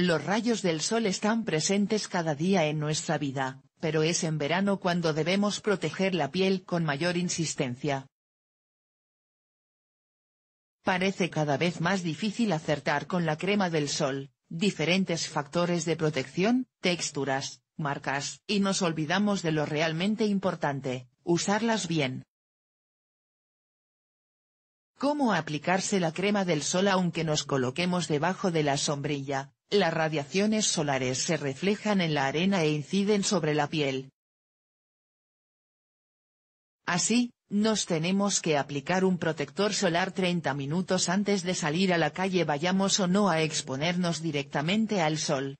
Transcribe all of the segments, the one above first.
Los rayos del sol están presentes cada día en nuestra vida, pero es en verano cuando debemos proteger la piel con mayor insistencia. Parece cada vez más difícil acertar con la crema del sol, diferentes factores de protección, texturas, marcas, y nos olvidamos de lo realmente importante, usarlas bien. ¿Cómo aplicarse la crema del sol aunque nos coloquemos debajo de la sombrilla? las radiaciones solares se reflejan en la arena e inciden sobre la piel. Así, nos tenemos que aplicar un protector solar 30 minutos antes de salir a la calle vayamos o no a exponernos directamente al sol.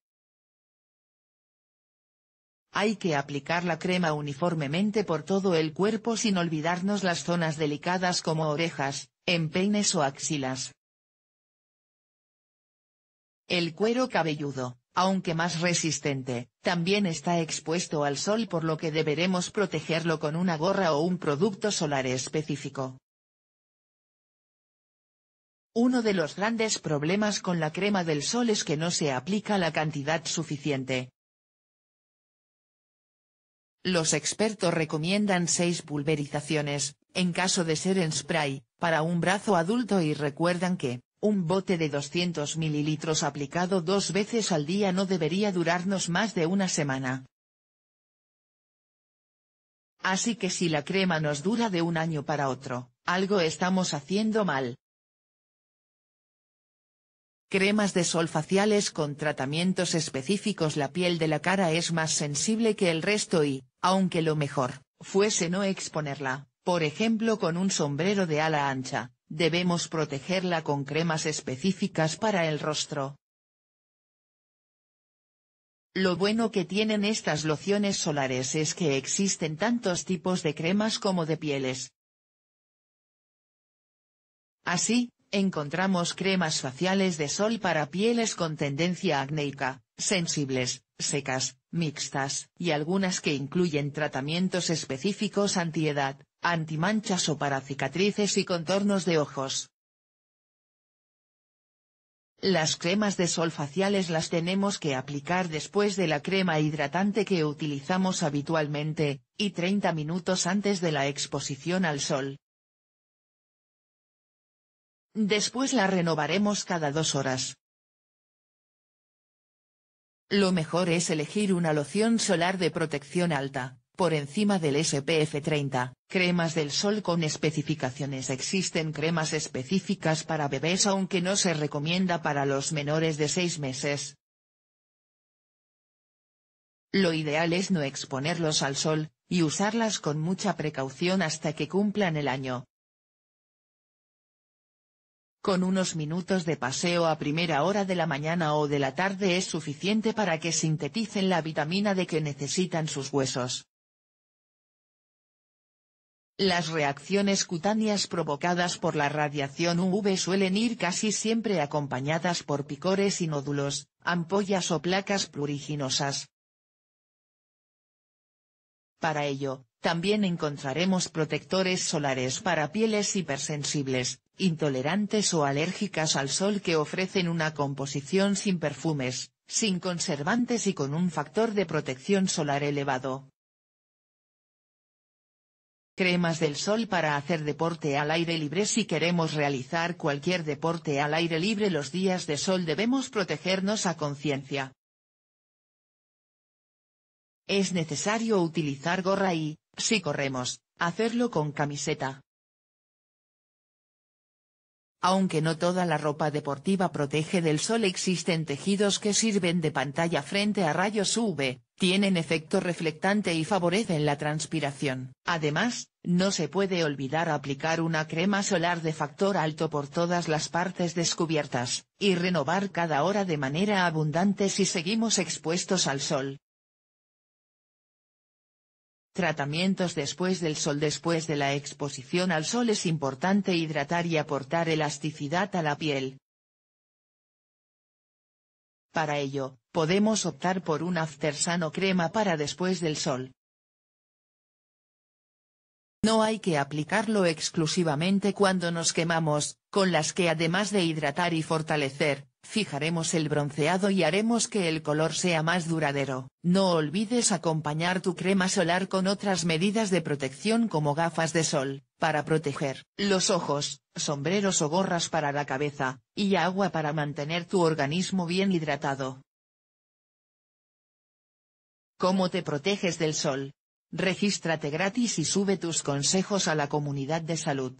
Hay que aplicar la crema uniformemente por todo el cuerpo sin olvidarnos las zonas delicadas como orejas, empeines o axilas. El cuero cabelludo, aunque más resistente, también está expuesto al sol por lo que deberemos protegerlo con una gorra o un producto solar específico. Uno de los grandes problemas con la crema del sol es que no se aplica la cantidad suficiente. Los expertos recomiendan seis pulverizaciones, en caso de ser en spray, para un brazo adulto y recuerdan que, un bote de 200 mililitros aplicado dos veces al día no debería durarnos más de una semana. Así que si la crema nos dura de un año para otro, algo estamos haciendo mal. Cremas de sol faciales con tratamientos específicos La piel de la cara es más sensible que el resto y, aunque lo mejor, fuese no exponerla, por ejemplo con un sombrero de ala ancha, Debemos protegerla con cremas específicas para el rostro. Lo bueno que tienen estas lociones solares es que existen tantos tipos de cremas como de pieles. Así, encontramos cremas faciales de sol para pieles con tendencia acnéica, sensibles, secas, mixtas, y algunas que incluyen tratamientos específicos antiedad antimanchas o para cicatrices y contornos de ojos. Las cremas de sol faciales las tenemos que aplicar después de la crema hidratante que utilizamos habitualmente, y 30 minutos antes de la exposición al sol. Después la renovaremos cada dos horas. Lo mejor es elegir una loción solar de protección alta, por encima del SPF 30. Cremas del sol con especificaciones Existen cremas específicas para bebés aunque no se recomienda para los menores de 6 meses. Lo ideal es no exponerlos al sol, y usarlas con mucha precaución hasta que cumplan el año. Con unos minutos de paseo a primera hora de la mañana o de la tarde es suficiente para que sinteticen la vitamina D que necesitan sus huesos. Las reacciones cutáneas provocadas por la radiación UV suelen ir casi siempre acompañadas por picores y nódulos, ampollas o placas pluriginosas. Para ello, también encontraremos protectores solares para pieles hipersensibles, intolerantes o alérgicas al sol que ofrecen una composición sin perfumes, sin conservantes y con un factor de protección solar elevado. Cremas del sol para hacer deporte al aire libre Si queremos realizar cualquier deporte al aire libre los días de sol debemos protegernos a conciencia. Es necesario utilizar gorra y, si corremos, hacerlo con camiseta. Aunque no toda la ropa deportiva protege del sol existen tejidos que sirven de pantalla frente a rayos UV, tienen efecto reflectante y favorecen la transpiración. Además, no se puede olvidar aplicar una crema solar de factor alto por todas las partes descubiertas, y renovar cada hora de manera abundante si seguimos expuestos al sol. Tratamientos después del sol Después de la exposición al sol es importante hidratar y aportar elasticidad a la piel, para ello, podemos optar por un aftersun o crema para después del sol. No hay que aplicarlo exclusivamente cuando nos quemamos, con las que además de hidratar y fortalecer, Fijaremos el bronceado y haremos que el color sea más duradero. No olvides acompañar tu crema solar con otras medidas de protección como gafas de sol, para proteger los ojos, sombreros o gorras para la cabeza, y agua para mantener tu organismo bien hidratado. ¿Cómo te proteges del sol? Regístrate gratis y sube tus consejos a la comunidad de salud.